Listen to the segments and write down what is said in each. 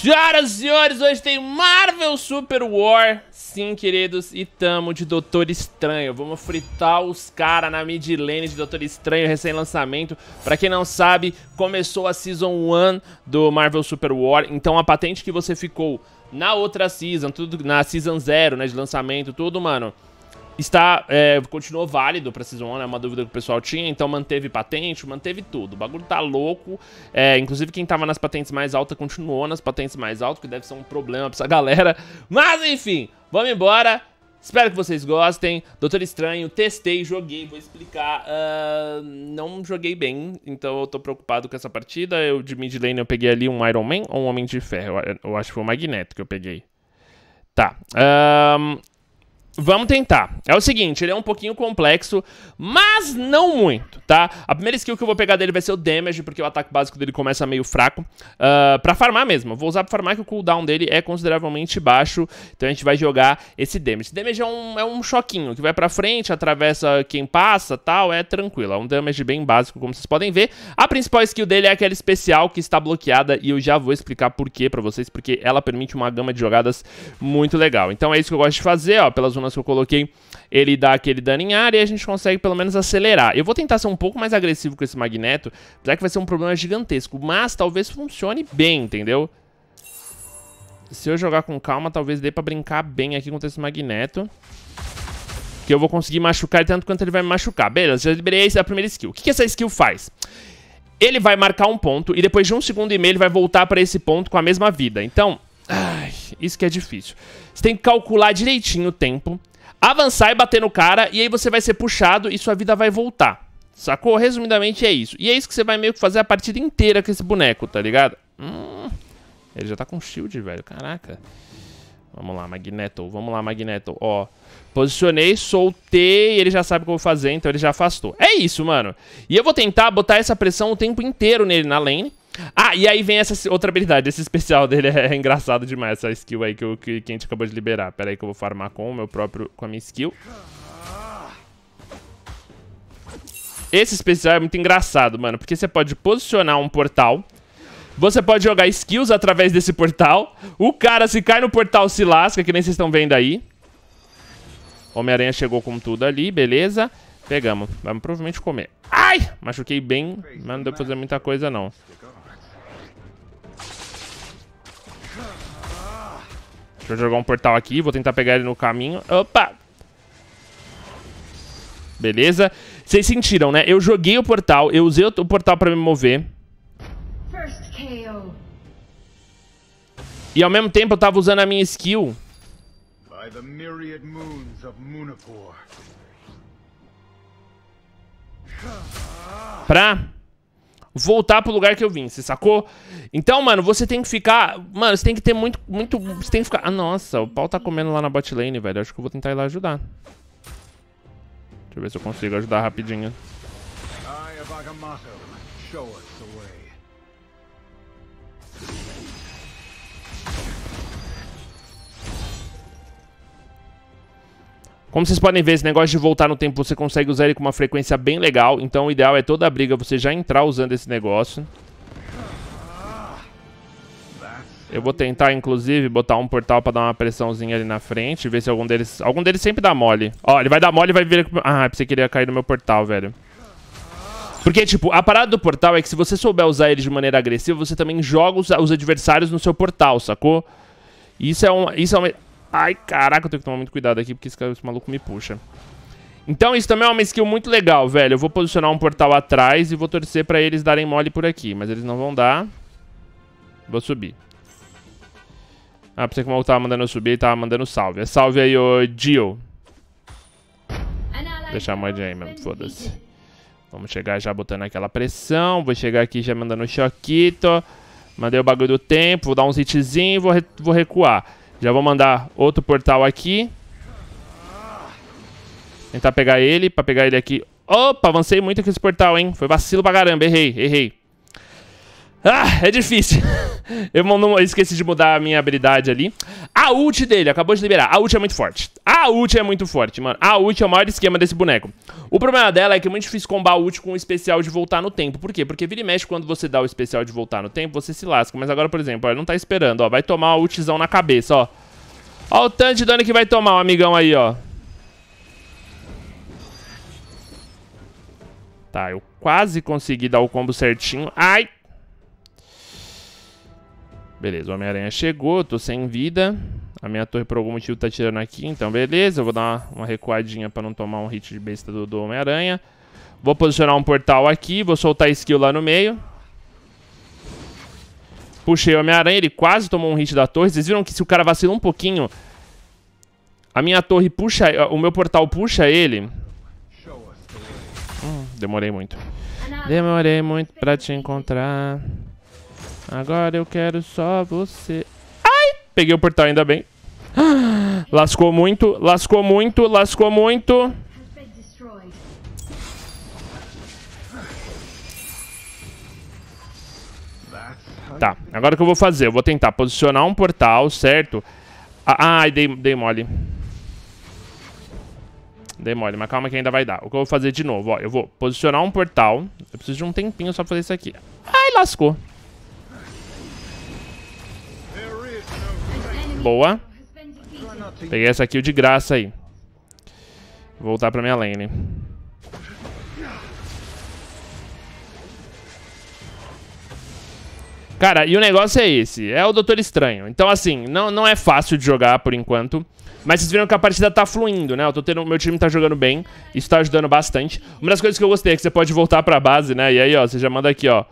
Senhoras e senhores, hoje tem Marvel Super War, sim, queridos, e tamo de Doutor Estranho. Vamos fritar os caras na mid lane de Doutor Estranho, recém-lançamento. Pra quem não sabe, começou a Season 1 do Marvel Super War, então a patente que você ficou na outra Season, tudo na Season 0, né, de lançamento, tudo, mano está é, continuou válido para Season 1, é uma dúvida que o pessoal tinha, então manteve patente, manteve tudo. O bagulho tá louco. É, inclusive quem tava nas patentes mais altas continuou nas patentes mais altas, que deve ser um problema pra essa galera. Mas enfim, vamos embora. Espero que vocês gostem. Doutor Estranho, testei, joguei, vou explicar. Uh, não joguei bem, então eu tô preocupado com essa partida. Eu de mid lane eu peguei ali um Iron Man ou um Homem de Ferro. Eu, eu acho que foi o Magneto que eu peguei. Tá. Um, Vamos tentar. É o seguinte, ele é um pouquinho complexo, mas não muito, tá? A primeira skill que eu vou pegar dele vai ser o damage, porque o ataque básico dele começa meio fraco. Uh, pra farmar mesmo, vou usar pra farmar que o cooldown dele é consideravelmente baixo, então a gente vai jogar esse damage. Damage é um, é um choquinho, que vai pra frente, atravessa quem passa tal, é tranquilo. É um damage bem básico, como vocês podem ver. A principal skill dele é aquela especial que está bloqueada, e eu já vou explicar por quê pra vocês, porque ela permite uma gama de jogadas muito legal. Então é isso que eu gosto de fazer, ó, pelas zonas que eu coloquei, ele dá aquele dano em área e a gente consegue pelo menos acelerar. Eu vou tentar ser um pouco mais agressivo com esse Magneto, apesar que vai ser um problema gigantesco, mas talvez funcione bem, entendeu? Se eu jogar com calma, talvez dê pra brincar bem aqui com esse Magneto. Que eu vou conseguir machucar tanto quanto ele vai me machucar. Beleza, já liberei essa primeira skill. O que, que essa skill faz? Ele vai marcar um ponto e depois de um segundo e meio ele vai voltar pra esse ponto com a mesma vida. Então, isso que é difícil. Você tem que calcular direitinho o tempo, avançar e bater no cara, e aí você vai ser puxado e sua vida vai voltar. Sacou? Resumidamente é isso. E é isso que você vai meio que fazer a partida inteira com esse boneco, tá ligado? Hum, ele já tá com shield, velho. Caraca. Vamos lá, Magneto. Vamos lá, Magneto. Ó, posicionei, soltei. Ele já sabe o que eu vou fazer, então ele já afastou. É isso, mano. E eu vou tentar botar essa pressão o tempo inteiro nele na lane. Ah, e aí vem essa outra habilidade. Esse especial dele é, é engraçado demais, essa skill aí que, eu, que, que a gente acabou de liberar. Pera aí que eu vou farmar com o meu próprio... com a minha skill. Esse especial é muito engraçado, mano, porque você pode posicionar um portal... Você pode jogar skills através desse portal. O cara, se cai no portal, se lasca, que nem vocês estão vendo aí. Homem-Aranha chegou com tudo ali, beleza. Pegamos. Vamos provavelmente comer. Ai! Machuquei bem, mas não deu pra fazer muita coisa, não. Deixa eu jogar um portal aqui, vou tentar pegar ele no caminho. Opa! Beleza? Vocês sentiram, né? Eu joguei o portal, eu usei o portal pra me mover. E ao mesmo tempo eu tava usando a minha skill. By the myriad moons of Munapur. Pra voltar pro lugar que eu vim, você sacou? Então, mano, você tem que ficar... Mano, você tem que ter muito... muito você tem que ficar... Ah, nossa, o pau tá comendo lá na bot lane, velho. Acho que eu vou tentar ir lá ajudar. Deixa eu ver se eu consigo ajudar rapidinho. I, Como vocês podem ver, esse negócio de voltar no tempo, você consegue usar ele com uma frequência bem legal. Então o ideal é toda a briga você já entrar usando esse negócio. Eu vou tentar, inclusive, botar um portal pra dar uma pressãozinha ali na frente. Ver se algum deles... Algum deles sempre dá mole. Ó, ele vai dar mole e vai vir... Ah, pensei que ele ia cair no meu portal, velho. Porque, tipo, a parada do portal é que se você souber usar ele de maneira agressiva, você também joga os, os adversários no seu portal, sacou? Isso é um... Isso é um... Ai, caraca, eu tenho que tomar muito cuidado aqui, porque esse, esse maluco me puxa. Então isso também é uma skill muito legal, velho. Eu vou posicionar um portal atrás e vou torcer pra eles darem mole por aqui. Mas eles não vão dar. Vou subir. Ah, pensei que o maluco tava mandando eu subir, e tava mandando salve. É salve aí, ô Gio. deixar a moedinha aí mesmo, foda-se. Vamos chegar já botando aquela pressão. Vou chegar aqui já mandando o choquito. Mandei o bagulho do tempo, vou dar uns hitzinhos e vou, re vou recuar. Já vou mandar outro portal aqui. Tentar pegar ele, pra pegar ele aqui. Opa, avancei muito com esse portal, hein? Foi vacilo pra caramba, errei, errei. Ah, é difícil. Eu, não, esqueci de mudar a minha habilidade ali. A ult dele, acabou de liberar. A ult é muito forte. A ult é muito forte, mano. A ult é o maior esquema desse boneco. O problema dela é que é muito difícil combar a ult com o especial de voltar no tempo. Por quê? Porque vira e mexe quando você dá o especial de voltar no tempo, você se lasca. Mas agora, por exemplo, ele não tá esperando, ó. Vai tomar o ultzão na cabeça, ó. Ó o tanto de dano que vai tomar o um amigão aí, ó. Tá, eu quase consegui dar o combo certinho. Ai! Beleza, o Homem-Aranha chegou, tô sem vida. A minha torre por algum motivo tá tirando aqui, então beleza. Eu vou dar uma, uma recuadinha pra não tomar um hit de besta do, do Homem-Aranha. Vou posicionar um portal aqui, vou soltar a skill lá no meio. Puxei o Homem-Aranha, ele quase tomou um hit da torre. Vocês viram que se o cara vacilou um pouquinho, a minha torre puxa, o meu portal puxa ele. Hum, demorei muito. Ah, demorei muito pra te encontrar. Agora eu quero só você. Ai! Peguei o portal, ainda bem. Lascou muito, lascou muito, lascou muito. Tá, agora o que eu vou fazer? Eu vou tentar posicionar um portal, certo? Ah, ai, dei, dei mole. Dei mole, mas calma que ainda vai dar. O que eu vou fazer de novo, ó. Eu vou posicionar um portal. Eu preciso de um tempinho só pra fazer isso aqui. Ai, lascou. Boa. Peguei essa kill de graça aí. Vou voltar pra minha lane. Cara, e o negócio é esse. É o Doutor Estranho. Então, assim, não, não é fácil de jogar por enquanto. Mas vocês viram que a partida tá fluindo, né? Eu tô tendo, meu time tá jogando bem. Isso tá ajudando bastante. Uma das coisas que eu gostei é que você pode voltar pra base, né? E aí, ó, você já manda aqui, ó.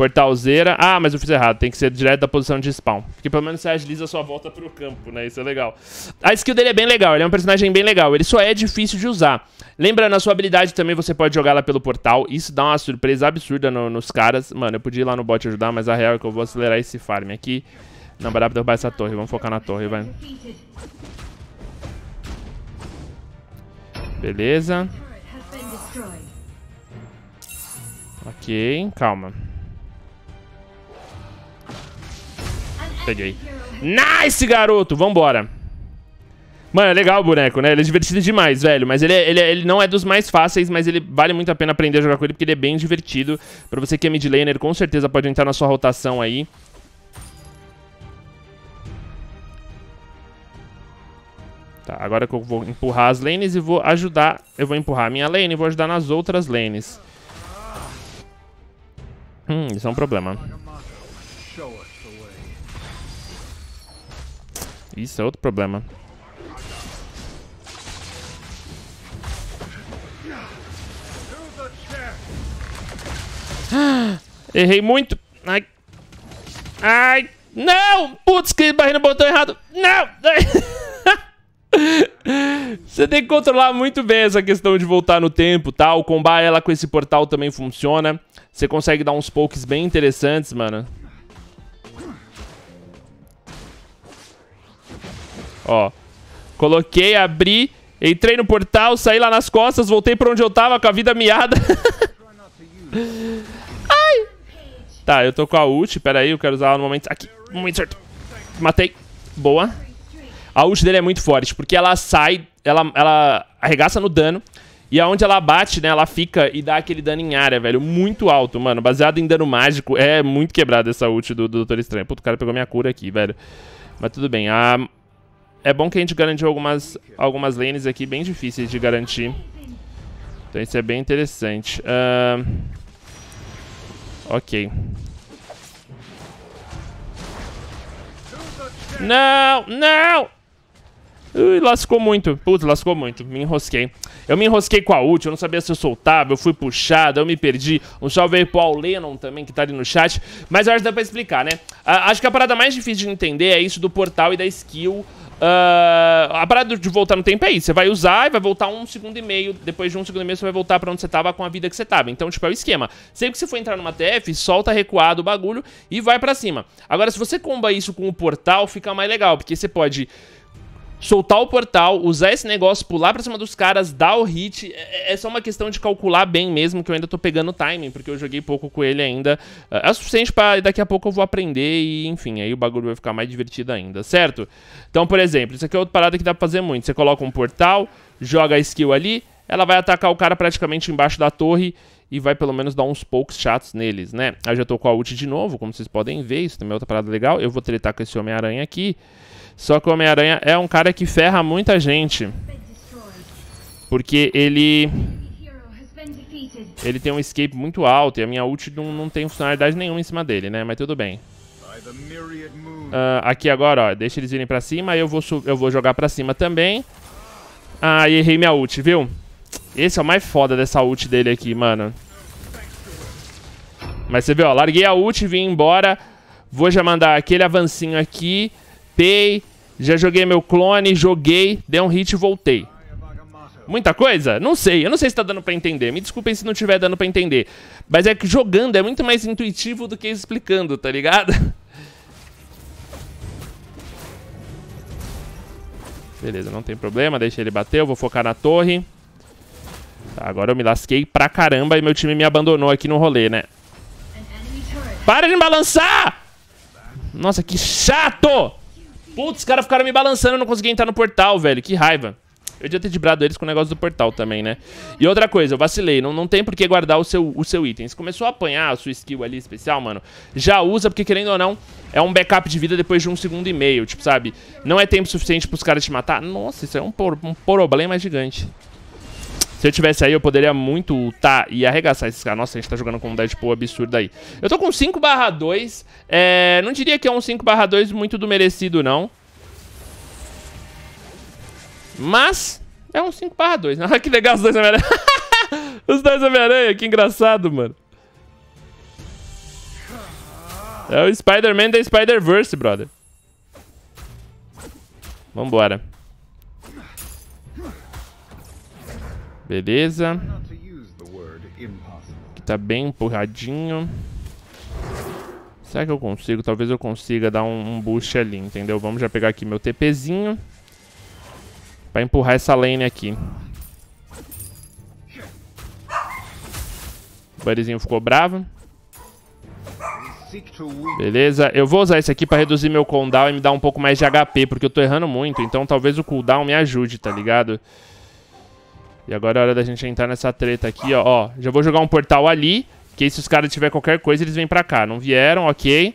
Portalzeira. Ah, mas eu fiz errado. Tem que ser direto da posição de spawn. Porque pelo menos você agiliza a sua volta pro campo, né? Isso é legal. A skill dele é bem legal. Ele é um personagem bem legal. Ele só é difícil de usar. Lembrando, a sua habilidade também você pode jogar lá pelo portal. Isso dá uma surpresa absurda no, nos caras. Mano, eu podia ir lá no bot ajudar, mas a real é que eu vou acelerar esse farm aqui. Não, vai dar pra derrubar essa torre. Vamos focar na torre, vai. Beleza. Ok, calma. Peguei. Nice, garoto! Vambora. Mano, é legal o boneco, né? Ele é divertido demais, velho. Mas ele, é, ele, é, ele não é dos mais fáceis, mas ele vale muito a pena aprender a jogar com ele, porque ele é bem divertido. Pra você que é mid laner, com certeza pode entrar na sua rotação aí. Tá, agora que eu vou empurrar as lanes e vou ajudar... Eu vou empurrar a minha lane e vou ajudar nas outras lanes. Hum, isso é um problema. Isso é outro problema. Ah, errei muito. Ai. Ai. Não! Putz, que barrei no botão errado. Não! Você tem que controlar muito bem essa questão de voltar no tempo, tá? O combar ela com esse portal também funciona. Você consegue dar uns pokes bem interessantes, mano. Ó. Coloquei, abri, entrei no portal, saí lá nas costas, voltei pra onde eu tava com a vida miada. Ai! Tá, eu tô com a ult. Pera aí, eu quero usar ela no momento... Aqui, momento certo. Matei. Boa. A ult dele é muito forte, porque ela sai, ela, ela arregaça no dano. E aonde ela bate, né, ela fica e dá aquele dano em área, velho. Muito alto, mano. Baseado em dano mágico. É muito quebrada essa ult do, do Doutor Estranho. Puta, o cara pegou minha cura aqui, velho. Mas tudo bem. A, é bom que a gente garantiu algumas, algumas lanes aqui bem difíceis de garantir. Então isso é bem interessante. Uh, ok. Não! Não! Ui, lascou muito. Putz, lascou muito. Me enrosquei. Eu me enrosquei com a ult, eu não sabia se eu soltava, eu fui puxado, eu me perdi. Um salve aí pro Lennon também, que tá ali no chat. Mas eu acho que dá pra explicar, né? Ah, acho que a parada mais difícil de entender é isso do portal e da skill Uh, a parada de voltar no tempo é isso. Você vai usar e vai voltar um segundo e meio. Depois de um segundo e meio, você vai voltar pra onde você tava com a vida que você tava. Então, tipo, é o esquema. Sempre que você for entrar numa TF, solta recuado o bagulho e vai pra cima. Agora, se você comba isso com o portal, fica mais legal, porque você pode soltar o portal, usar esse negócio, pular pra cima dos caras, dar o hit. É, é só uma questão de calcular bem mesmo, que eu ainda tô pegando o timing, porque eu joguei pouco com ele ainda. É, é o suficiente pra daqui a pouco eu vou aprender e, enfim, aí o bagulho vai ficar mais divertido ainda, certo? Então, por exemplo, isso aqui é outra parada que dá pra fazer muito. Você coloca um portal, joga a skill ali, ela vai atacar o cara praticamente embaixo da torre e vai pelo menos dar uns poucos chatos neles, né? Aí eu já tô com a ult de novo, como vocês podem ver, isso também é outra parada legal. Eu vou tretar com esse Homem-Aranha aqui. Só que o Homem-Aranha é um cara que ferra muita gente. Porque ele... Ele tem um escape muito alto e a minha ult não, não tem funcionalidade nenhuma em cima dele, né? Mas tudo bem. Uh, aqui agora, ó, deixa eles virem pra cima, eu vou, eu vou jogar pra cima também. Ah, e errei minha ult, viu? Esse é o mais foda dessa ult dele aqui, mano. Mas você viu, ó, larguei a ult, vim embora. Vou já mandar aquele avancinho aqui. Pei, já joguei meu clone, joguei, dei um hit e voltei. Muita coisa? Não sei, eu não sei se tá dando pra entender. Me desculpem se não tiver dando pra entender. Mas é que jogando é muito mais intuitivo do que explicando, tá ligado? Beleza, não tem problema, deixa ele bater, eu vou focar na torre. Tá, agora eu me lasquei pra caramba e meu time me abandonou aqui no rolê, né? Para de me balançar! Nossa, que chato! Putz, os caras ficaram me balançando, eu não consegui entrar no portal, velho. Que raiva. Eu devia ter dibrado eles com o negócio do portal também, né? E outra coisa, eu vacilei. Não, não tem por que guardar o seu, o seu item. Se começou a apanhar a sua skill ali especial, mano, já usa, porque querendo ou não, é um backup de vida depois de um segundo e meio. Tipo, sabe? Não é tempo suficiente pros caras te matar. Nossa, isso é um, por, um problema gigante. Se eu tivesse aí, eu poderia muito ultar tá e arregaçar esses caras. Nossa, a gente tá jogando com um Deadpool absurdo aí. Eu tô com 5 barra 2. É, não diria que é um 5 barra 2 muito do merecido, não. Mas é um 5 barra 2. Né? Ah, que legal os dois Homem-Aranha. os dois Homem-Aranha, que engraçado, mano. É o Spider-Man da Spider-Verse, brother. Vambora. Beleza. Aqui tá bem empurradinho. Será que eu consigo? Talvez eu consiga dar um, um boost ali, entendeu? Vamos já pegar aqui meu TPzinho. Pra empurrar essa lane aqui. O buddyzinho ficou bravo. Beleza, eu vou usar esse aqui pra reduzir meu cooldown e me dar um pouco mais de HP, porque eu tô errando muito, então talvez o cooldown me ajude, tá ligado? E agora é hora da gente entrar nessa treta aqui, ó. ó já vou jogar um portal ali, que aí se os caras tiverem qualquer coisa, eles vêm pra cá. Não vieram, ok.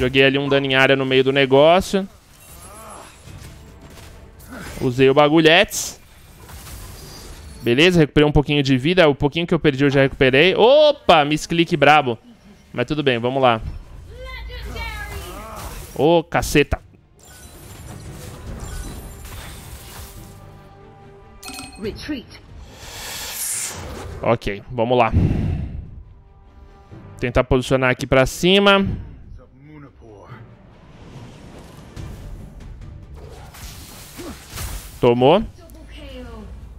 Joguei ali um dano em área no meio do negócio. Usei o bagulhetes. Beleza, recuperei um pouquinho de vida. O pouquinho que eu perdi eu já recuperei. Opa, misclick brabo. Mas tudo bem, vamos lá. Ô, oh, caceta. Retreat. Ok, vamos lá. Tentar posicionar aqui pra cima. Tomou.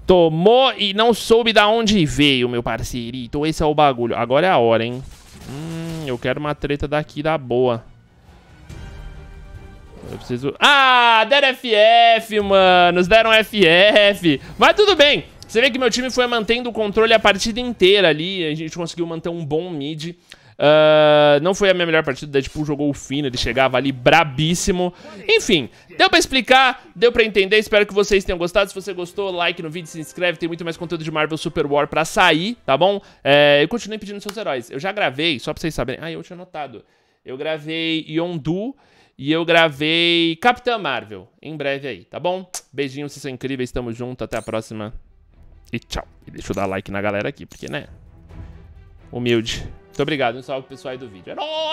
Tomou e não soube da onde veio, meu parceiro. Então esse é o bagulho. Agora é a hora, hein? Hum, eu quero uma treta daqui da boa. Eu preciso... Ah, deram FF, mano. Nos deram FF. Mas tudo bem. Você vê que meu time foi mantendo o controle a partida inteira ali. A gente conseguiu manter um bom mid. Uh, não foi a minha melhor partida, o Deadpool jogou o fino, ele chegava ali brabíssimo. Enfim, deu pra explicar, deu pra entender, espero que vocês tenham gostado. Se você gostou, like no vídeo, se inscreve, tem muito mais conteúdo de Marvel Super War pra sair, tá bom? É, eh, eu continuei pedindo seus heróis. Eu já gravei, só pra vocês saberem. Ah, eu tinha anotado. Eu gravei Yondu e eu gravei Capitã Marvel em breve aí, tá bom? Beijinho, vocês são incríveis, tamo junto, até a próxima. E tchau. E deixa eu dar like na galera aqui, porque, né? Humilde. Muito obrigado, um salve pessoal aí do vídeo. É nóis!